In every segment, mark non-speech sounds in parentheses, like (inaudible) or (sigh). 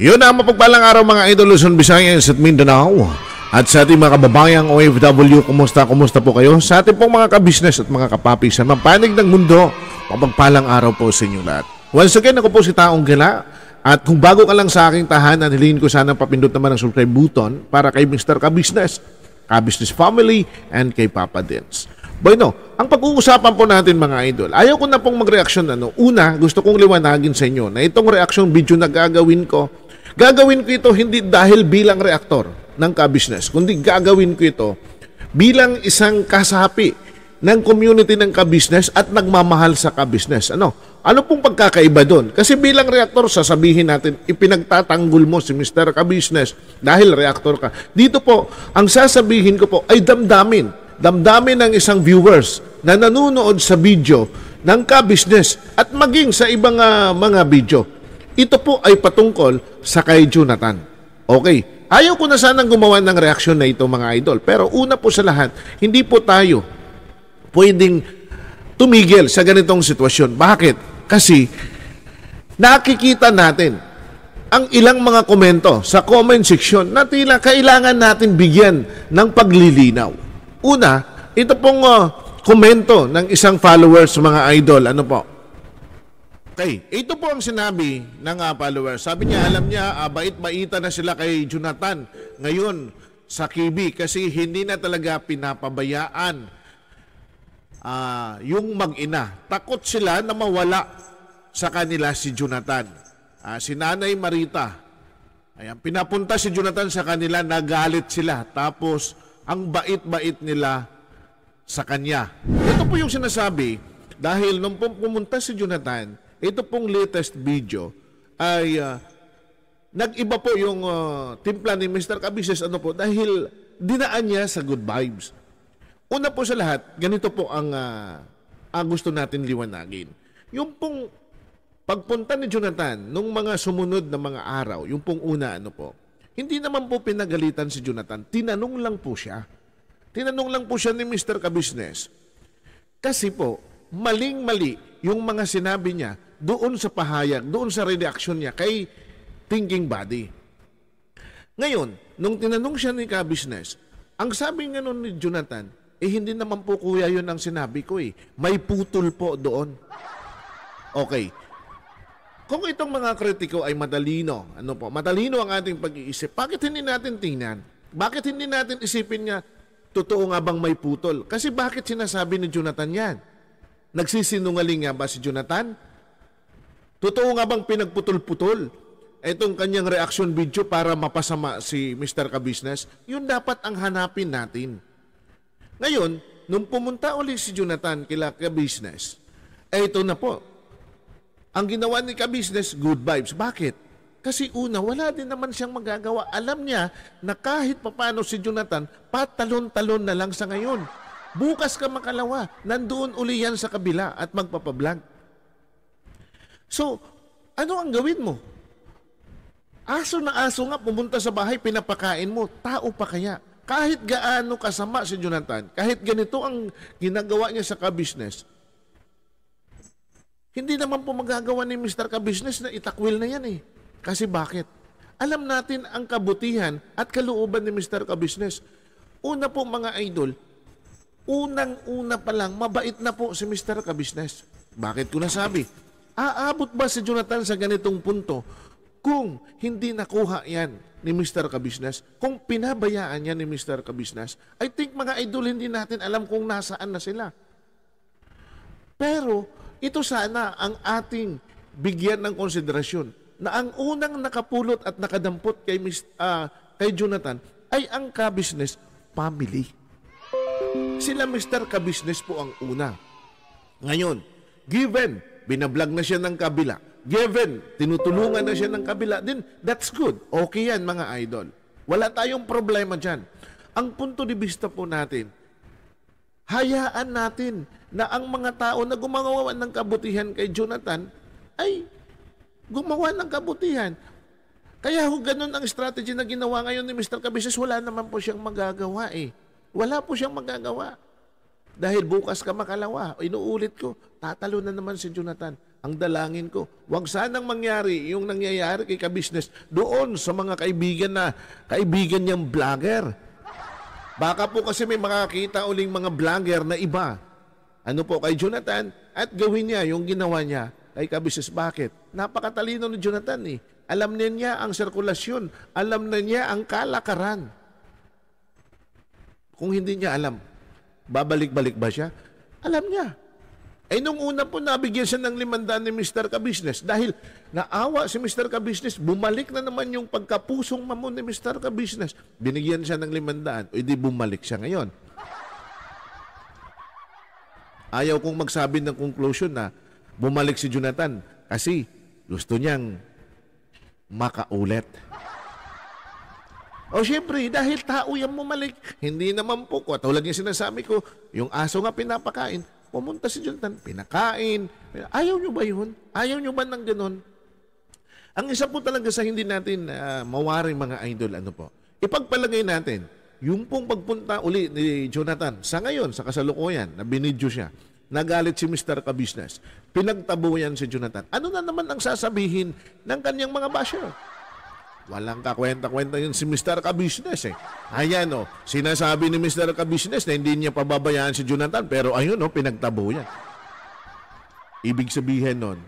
Yun ang mapagpalang araw mga idol Luzon, Visayas at Mindanao. At sa ating mga kababayang OFW, kumusta, kumusta po kayo? Sa ating pong mga kabisnes at mga kapapi sa mapanig ng mundo, mapagpalang araw po sa inyo lahat. Once again, ako po si Taong Gala. At kung bago ka lang sa aking tahanan, hilingin ko sana papindot naman ang subscribe button para kay Mr. Kabisnes, Kabisnes Family, and kay Papa Dance. Bueno, ang pag-uusapan po natin mga idol, ayaw ko na pong mag-reaction. Ano. Una, gusto kong liwanagin sa inyo na itong reaction video na gagawin ko Gagawin ko ito hindi dahil bilang reaktor ng ka-business, kundi gagawin ko ito bilang isang kasapi ng community ng ka-business at nagmamahal sa ka-business. Ano? Ano pong pagkakaiba doon? Kasi bilang reaktor, sasabihin natin, ipinagtatanggol mo si Mr. Ka-Business dahil reaktor ka. Dito po, ang sasabihin ko po ay damdamin. Damdamin ng isang viewers na nanonood sa video ng ka-business at maging sa ibang uh, mga video ito po ay patungkol sa kay Jonathan. Okay, ayaw ko na sanang gumawa ng reaksyon na ito mga idol. Pero una po sa lahat, hindi po tayo pwedeng tumigil sa ganitong sitwasyon. Bakit? Kasi nakikita natin ang ilang mga komento sa comment section na tila kailangan natin bigyan ng paglilinaw. Una, ito pong uh, komento ng isang followers mga idol. Ano po? Okay, ito po ang sinabi ng uh, ah, followers. Sabi niya, alam niya, uh, bait-baita na sila kay Jonathan ngayon sa KB kasi hindi na talaga pinapabayaan uh, yung mag-ina. Takot sila na mawala sa kanila si Jonathan. Uh, si Nanay Marita, ayan, pinapunta si Jonathan sa kanila, nagalit sila. Tapos, ang bait-bait nila sa kanya. Ito po yung sinasabi dahil nung pumunta si Jonathan, ito pong latest video ay uh, nag-iba po yung uh, timpla ni Mr. Cabises ano po dahil dinaan niya sa good vibes. Una po sa lahat, ganito po ang uh, ang gusto natin liwanagin. Yung pong pagpunta ni Jonathan nung mga sumunod na mga araw, yung pong una ano po, hindi naman po pinagalitan si Jonathan, tinanong lang po siya. Tinanong lang po siya ni Mr. Kabusiness. Kasi po, maling-mali yung mga sinabi niya doon sa pahayag, doon sa reaction niya kay thinking body. Ngayon, nung tinanong siya ni ka-business, ang sabi nga nun ni Jonathan, eh hindi naman po kuya yun ang sinabi ko eh. May putol po doon. Okay. Kung itong mga kritiko ay madalino, ano po, matalino ang ating pag-iisip, bakit hindi natin tingnan? Bakit hindi natin isipin nga, totoo nga bang may putol? Kasi bakit sinasabi ni Jonathan yan? Nagsisinungaling nga ba si Jonathan? Totoo nga bang pinagputol-putol itong kanyang reaction video para mapasama si Mr. Kabisnes? Yun dapat ang hanapin natin. Ngayon, nung pumunta uli si Jonathan kila Kabisnes, eh ito na po. Ang ginawa ni Kabisnes, good vibes. Bakit? Kasi una, wala din naman siyang magagawa. Alam niya na kahit papano si Jonathan, patalon-talon na lang sa ngayon. Bukas ka makalawa, nandoon uli yan sa kabila at magpapablog. So, ano ang gawin mo? Aso na aso nga pumunta sa bahay, pinapakain mo. Tao pa kaya? Kahit gaano kasama si Jonathan, kahit ganito ang ginagawa niya sa ka-business, hindi naman po magagawa ni Mr. Ka-business na itakwil na yan eh. Kasi bakit? Alam natin ang kabutihan at kalooban ni Mr. Ka-business. Una po mga idol, unang-una pa lang, mabait na po si Mr. Ka-business. Bakit ko nasabi? Aabot ba si Jonathan sa ganitong punto kung hindi nakuha yan ni Mr. Kabisnes, kung pinabayaan yan ni Mr. Kabisnes, I think mga idol, hindi natin alam kung nasaan na sila. Pero ito sana ang ating bigyan ng konsiderasyon na ang unang nakapulot at nakadampot kay, Ms., uh, ah, kay Jonathan ay ang Kabisnes family. Sila Mr. Kabisnes po ang una. Ngayon, given binablog na siya ng kabila. Given, tinutulungan na siya ng kabila din, that's good. Okay yan mga idol. Wala tayong problema dyan. Ang punto de vista po natin, hayaan natin na ang mga tao na gumagawa ng kabutihan kay Jonathan ay gumawa ng kabutihan. Kaya ho ganun ang strategy na ginawa ngayon ni Mr. Cabezas, wala naman po siyang magagawa eh. Wala po siyang magagawa. Dahil bukas ka makalawa, inuulit ko, tatalo na naman si Jonathan. Ang dalangin ko, huwag sanang mangyari yung nangyayari kay ka doon sa mga kaibigan na kaibigan niyang vlogger. Baka po kasi may makakita uling mga vlogger na iba. Ano po kay Jonathan at gawin niya yung ginawa niya kay ka Bakit? Napakatalino ni Jonathan eh. Alam na niya ang sirkulasyon. Alam na niya ang kalakaran. Kung hindi niya alam, Babalik-balik ba siya? Alam niya. Eh nung una po nabigyan siya ng limanda ni Mr. Kabisnes dahil naawa si Mr. Kabisnes, bumalik na naman yung pagkapusong mamon ni Mr. Kabisnes. Binigyan siya ng limandaan, o di bumalik siya ngayon. Ayaw kong magsabi ng conclusion na bumalik si Jonathan kasi gusto niyang makaulit. O syempre, dahil tao yan mumalik, hindi naman po ko. Tulad yung sinasabi ko, yung aso nga pinapakain, pumunta si Jonathan, pinakain. Ayaw nyo ba yun? Ayaw nyo ba ng ganun? Ang isa po talaga sa hindi natin uh, ah, mawari mga idol, ano po, ipagpalagay natin, yung pong pagpunta uli ni Jonathan, sa ngayon, sa kasalukuyan, na binidyo siya, nagalit si Mr. Kabisnes, pinagtabuyan si Jonathan. Ano na naman ang sasabihin ng kanyang mga basher? Walang kakwenta-kwenta yun si Mr. Kabusiness eh. Ayan o, oh, sinasabi ni Mr. Kabusiness na hindi niya pababayaan si Jonathan pero ayun o, oh, pinagtabo yan. Ibig sabihin nun,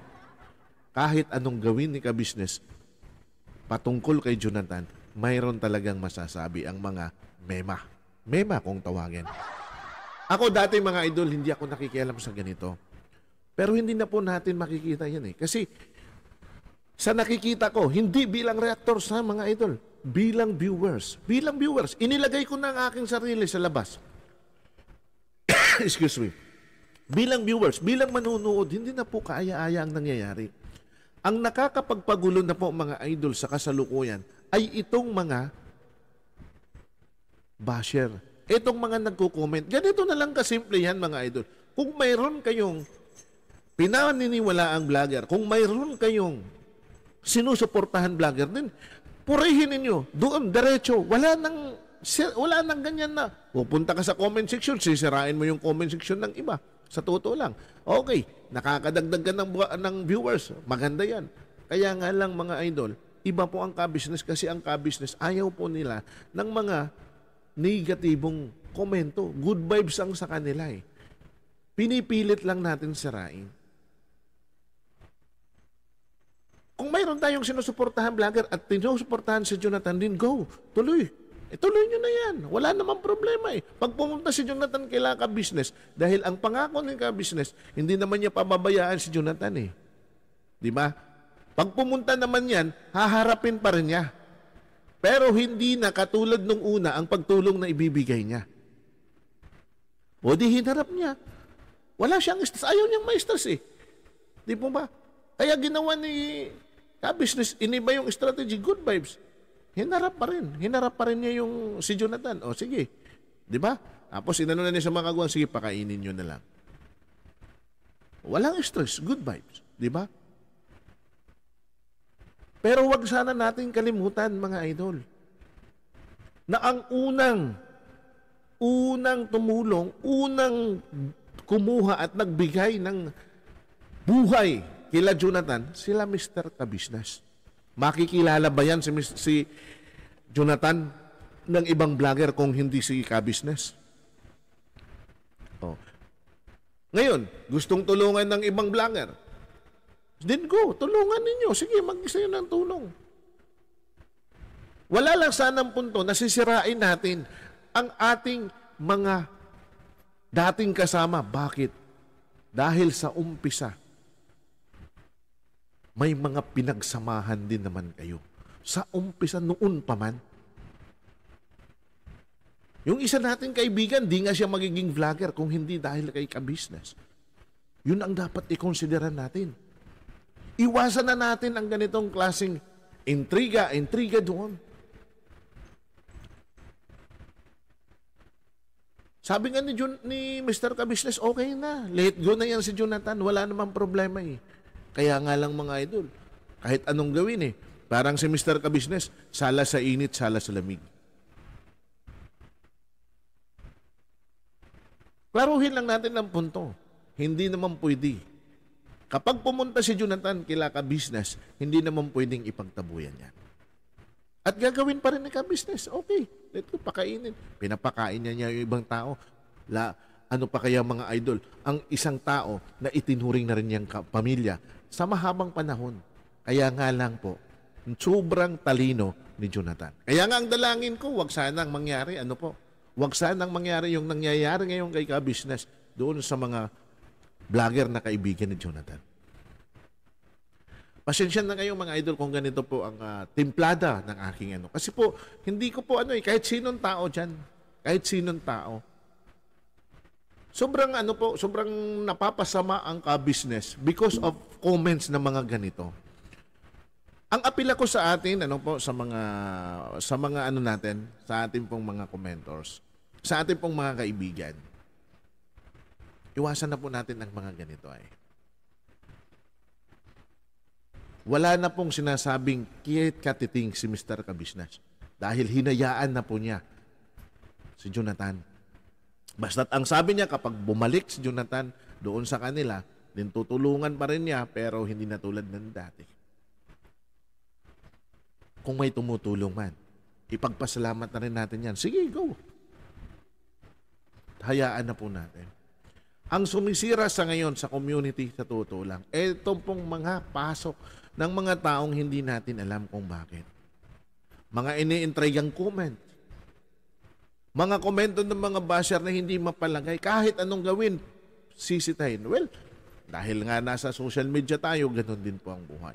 kahit anong gawin ni Kabusiness patungkol kay Jonathan, mayroon talagang masasabi ang mga mema. Mema kung tawagin. Ako dati mga idol, hindi ako nakikialam sa ganito. Pero hindi na po natin makikita yan eh. Kasi sa nakikita ko, hindi bilang reactor sa mga idol, bilang viewers. Bilang viewers, inilagay ko na ang aking sarili sa labas. (coughs) Excuse me. Bilang viewers, bilang manunood, hindi na po kaaya-aya ang nangyayari. Ang nakakapagpagulo na po mga idol sa kasalukuyan ay itong mga basher. Itong mga nagko-comment. Ganito na lang kasimple yan mga idol. Kung mayroon kayong pinaniniwala ang vlogger, kung mayroon kayong sinusuportahan vlogger din. Purihin ninyo, doon, diretso. Wala nang, wala nang ganyan na, pupunta oh, ka sa comment section, sisirain mo yung comment section ng iba. Sa totoo lang. Okay, nakakadagdag ka ng, ng viewers. Maganda yan. Kaya nga lang mga idol, iba po ang ka-business kasi ang ka-business ayaw po nila ng mga negatibong komento. Good vibes ang sa kanila eh. Pinipilit lang natin sirain. Kung mayroon tayong sinusuportahan vlogger at sinusuportahan si Jonathan din, go, tuloy. E, tuloy nyo na yan. Wala namang problema eh. Pag pumunta si Jonathan kay ka Business, dahil ang pangako ng ka Business, hindi naman niya pababayaan si Jonathan eh. Di ba? Pag pumunta naman yan, haharapin pa rin niya. Pero hindi na katulad nung una ang pagtulong na ibibigay niya. O di hinarap niya. Wala siyang stress. Ayaw niyang may stress eh. Di po ba? Kaya ginawa ni Ah, business, iniba yung strategy, good vibes. Hinarap pa rin. Hinarap pa rin niya yung si Jonathan. O sige, di ba? Tapos inano na niya sa mga kagawang, sige, pakainin niyo na lang. Walang stress, good vibes. Di ba? Pero wag sana natin kalimutan, mga idol, na ang unang, unang tumulong, unang kumuha at nagbigay ng buhay kila Jonathan, sila Mr. Kabisnes. Makikilala ba yan si, si Jonathan ng ibang vlogger kung hindi si Kabisnes? Oh. Ngayon, gustong tulungan ng ibang vlogger. Then go, tulungan ninyo. Sige, mag-isa ng tulong. Wala lang sanang punto na natin ang ating mga dating kasama. Bakit? Dahil sa umpisa, may mga pinagsamahan din naman kayo. Sa umpisa noon pa man. Yung isa nating kaibigan, di nga siya magiging vlogger kung hindi dahil kay ka-business. Yun ang dapat ikonsidera natin. Iwasan na natin ang ganitong klasing intriga, intriga doon. Sabi nga ni, Jun, ni Mr. Kabisnes, okay na. Late go na yan si Jonathan. Wala namang problema eh. Kaya nga lang mga idol, kahit anong gawin eh. Parang si Mr. Kabisnes, sala sa init, sala sa lamig. Klaruhin lang natin ang punto. Hindi naman pwede. Kapag pumunta si Jonathan kila ka hindi naman pwedeng ipagtabuyan yan. At gagawin pa rin ni Kabisnes. Okay, let ko pakainin. Pinapakain niya niya yung ibang tao. La, ano pa kaya mga idol? Ang isang tao na itinuring na rin niyang pamilya sa mahabang panahon. Kaya nga lang po, sobrang talino ni Jonathan. Kaya nga ang dalangin ko, wag sanang mangyari, ano po, wag sanang mangyari yung nangyayari ngayon kay ka-business doon sa mga vlogger na kaibigan ni Jonathan. Pasensya na kayo mga idol kung ganito po ang uh, timplada ng aking ano. Kasi po, hindi ko po ano eh, kahit sinong tao dyan, kahit sinong tao, sobrang ano po, sobrang napapasama ang ka-business because of comments ng mga ganito. Ang apila ko sa atin, ano po, sa mga sa mga ano natin, sa ating pong mga commentors, sa ating pong mga kaibigan. Iwasan na po natin ang mga ganito ay. Eh. Wala na pong sinasabing kiet katiting si Mr. Kabisnes dahil hinayaan na po niya si Jonathan Basta't ang sabi niya kapag bumalik si Jonathan doon sa kanila, din tutulungan pa rin niya pero hindi na tulad ng dati. Kung may tumutulong man, ipagpasalamat na rin natin yan. Sige, go. Hayaan na po natin. Ang sumisira sa ngayon sa community sa totoo lang, eto pong mga pasok ng mga taong hindi natin alam kung bakit. Mga iniintrigang comments. Mga komento ng mga basher na hindi mapalagay kahit anong gawin, sisitahin. Well, dahil nga nasa social media tayo, ganun din po ang buhay.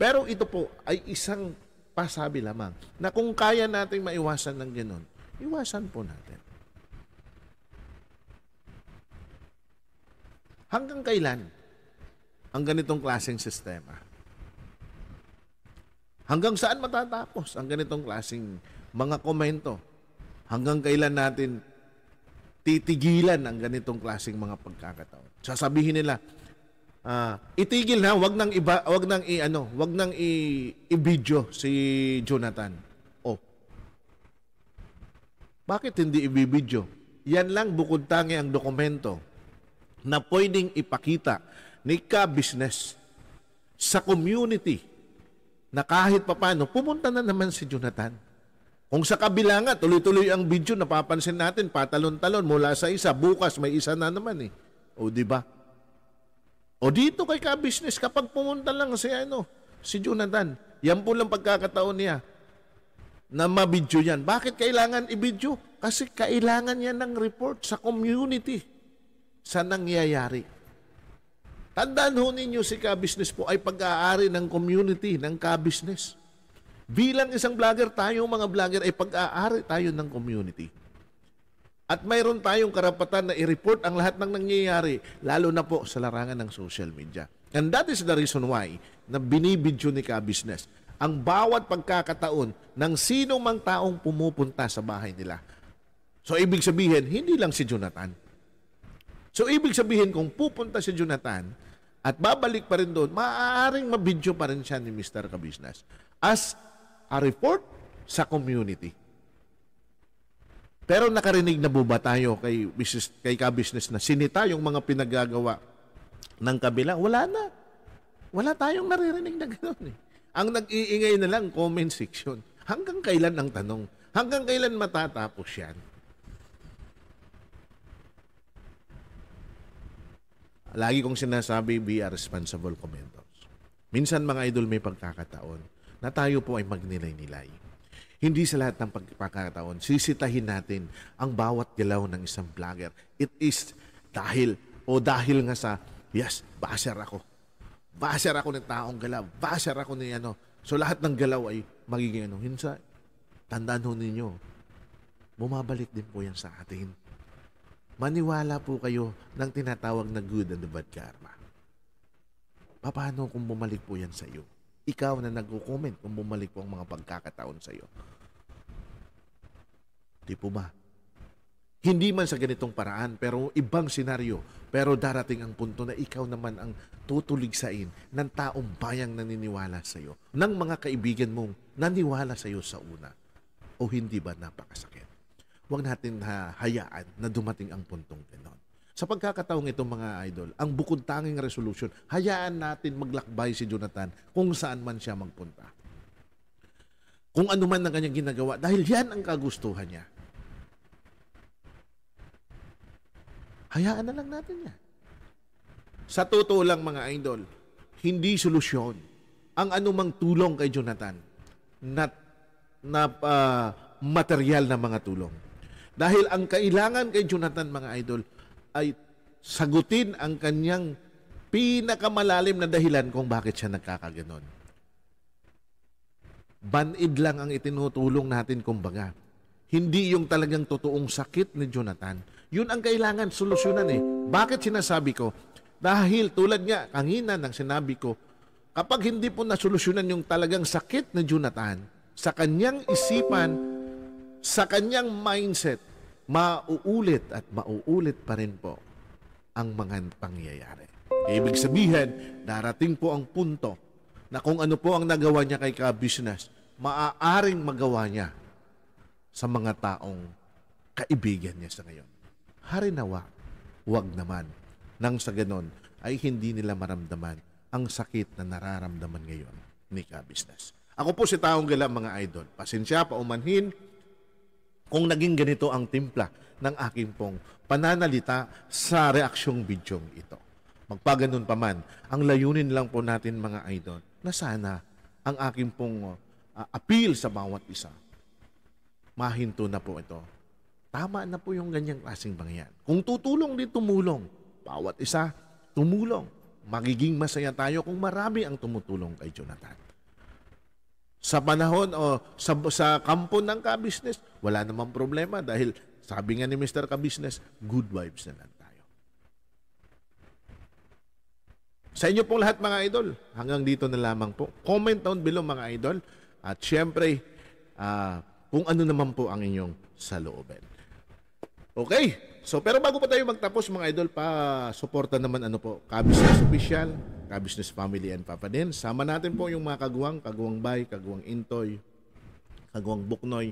Pero ito po ay isang pasabi lamang na kung kaya natin maiwasan ng ganun, iwasan po natin. Hanggang kailan ang ganitong klaseng sistema? Hanggang saan matatapos ang ganitong klaseng mga komento Hanggang kailan natin titigilan ang ganitong klaseng mga pagkakataon? Sasabihin nila, uh, itigil na, wag nang iba, wag nang i ano, wag nang i, i-video si Jonathan. Oh. Bakit hindi i-video? Yan lang bukod tangi ang dokumento na pwedeng ipakita ni ka business sa community na kahit papano pumunta na naman si Jonathan kung sa kabila nga, tuloy-tuloy ang video, napapansin natin, patalon-talon mula sa isa, bukas may isa na naman eh. O di ba? O dito kay ka-business, kapag pumunta lang si ano, si Jonathan, yan po lang pagkakataon niya na mabidyo yan. Bakit kailangan i-video? Kasi kailangan niya ng report sa community sa nangyayari. Tandaan ho ninyo si ka-business po ay pag-aari ng community, ng ka-business. Bilang isang vlogger, tayong mga vlogger ay pag-aari tayo ng community. At mayroon tayong karapatan na i-report ang lahat ng nangyayari, lalo na po sa larangan ng social media. And that is the reason why na binibidyo ni Kabusiness ang bawat pagkakataon ng sino mang taong pumupunta sa bahay nila. So ibig sabihin, hindi lang si Jonathan. So ibig sabihin kung pupunta si Jonathan at babalik pa rin doon, maaaring mabidyo pa rin siya ni Mr. Kabusiness. As a report sa community. Pero nakarinig na buba tayo kay, business, kay ka-business na sinita yung mga pinaggagawa ng kabila? Wala na. Wala tayong naririnig na gano'n. Eh. Ang nag-iingay na lang, comment section. Hanggang kailan ang tanong? Hanggang kailan matatapos yan? Lagi kong sinasabi, be a responsible commenter. Minsan mga idol may pagkakataon na tayo po ay magnilay-nilay. Hindi sa lahat ng pagkakataon, sisitahin natin ang bawat galaw ng isang vlogger. It is dahil o dahil nga sa, yes, basher ako. Basher ako ng taong galaw. Basher ako ni ano. So lahat ng galaw ay magiging ano. Hinsa, tandaan ho ninyo, bumabalik din po yan sa atin. Maniwala po kayo ng tinatawag na good and the bad karma. Paano kung bumalik po yan sa iyo? ikaw na nagko-comment kung bumalik po ang mga pagkakataon sa iyo. Di po ba? Hindi man sa ganitong paraan, pero ibang senaryo. Pero darating ang punto na ikaw naman ang tutuligsain ng taong bayang naniniwala sa iyo, ng mga kaibigan mong naniwala sa iyo sa una. O hindi ba napakasakit? Huwag natin hayaan na dumating ang puntong ganon. Sa pagkakataong itong mga idol, ang bukod tanging resolution, hayaan natin maglakbay si Jonathan kung saan man siya magpunta. Kung ano man ang kanyang ginagawa, dahil yan ang kagustuhan niya. Hayaan na lang natin niya. Sa totoo lang mga idol, hindi solusyon ang anumang tulong kay Jonathan na, na uh, material na mga tulong. Dahil ang kailangan kay Jonathan mga idol, ay sagutin ang kanyang pinakamalalim na dahilan kung bakit siya nagkakaganon. Banid lang ang itinutulong natin kumbaga. Hindi yung talagang totoong sakit ni Jonathan. Yun ang kailangan solusyonan eh. Bakit sinasabi ko? Dahil tulad nga kanina ng sinabi ko, kapag hindi po nasolusyonan yung talagang sakit ni Jonathan sa kanyang isipan, sa kanyang mindset, mauulit at mauulit pa rin po ang mga pangyayari. ibig sabihin, darating po ang punto na kung ano po ang nagawa niya kay ka maaaring magawa niya sa mga taong kaibigan niya sa ngayon. Harinawa, wag naman. Nang sa ganon ay hindi nila maramdaman ang sakit na nararamdaman ngayon ni ka Ako po si Taong Gala, mga idol. Pasensya, pa umanhin kung naging ganito ang timpla ng aking pong pananalita sa reaksyong bidyong ito. Magpaganon pa man, ang layunin lang po natin mga idol na sana ang aking pong uh, appeal sa bawat isa, mahinto na po ito. Tama na po yung ganyang klaseng bangyan. Kung tutulong din tumulong, bawat isa tumulong. Magiging masaya tayo kung marami ang tumutulong kay Jonathan sa panahon o sa, sa kampo ng ka-business, wala namang problema dahil sabi nga ni Mr. Ka-business, good vibes na lang tayo. Sa inyo pong lahat mga idol, hanggang dito na lamang po. Comment down below mga idol. At syempre, uh, kung ano naman po ang inyong saloobin. Okay. So, pero bago pa tayo magtapos mga idol, pa suporta naman ano po, Kabisnes Official, Kabisnes Family and Papa din. Sama natin po yung mga kaguwang, kaguwang bay, kaguwang intoy, kaguwang buknoy,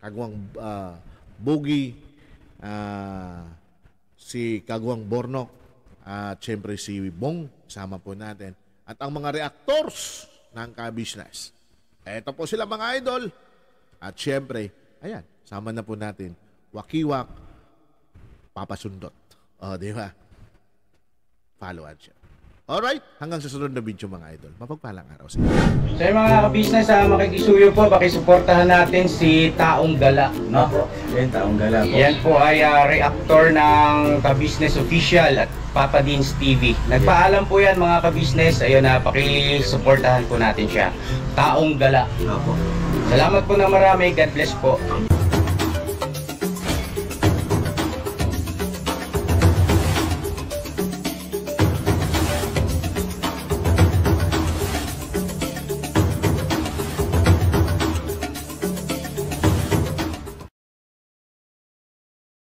kaguwang uh, bugi, uh, si kaguwang bornok, at uh, syempre si Bong, sama po natin. At ang mga reactors ng Kabisnes. Ito po sila mga idol. At syempre, ayan, sama na po natin. Wakiwak, papasundot. O, oh, di ba? Followan siya. Alright, hanggang sa sunod na video mga idol. Mapagpalang araw sa inyo. So mga kabisnes, sa ah, makikisuyo po, pakisuportahan natin si Taong Gala. No? Yan, Taong Gala po. Yan po ay uh, reactor ng kabisnes official at Papa Deans TV. Nagpaalam po yan mga kabisnes. Ayun na, uh, pakisuportahan po natin siya. Taong Gala. Opo. Salamat po na marami. God bless po.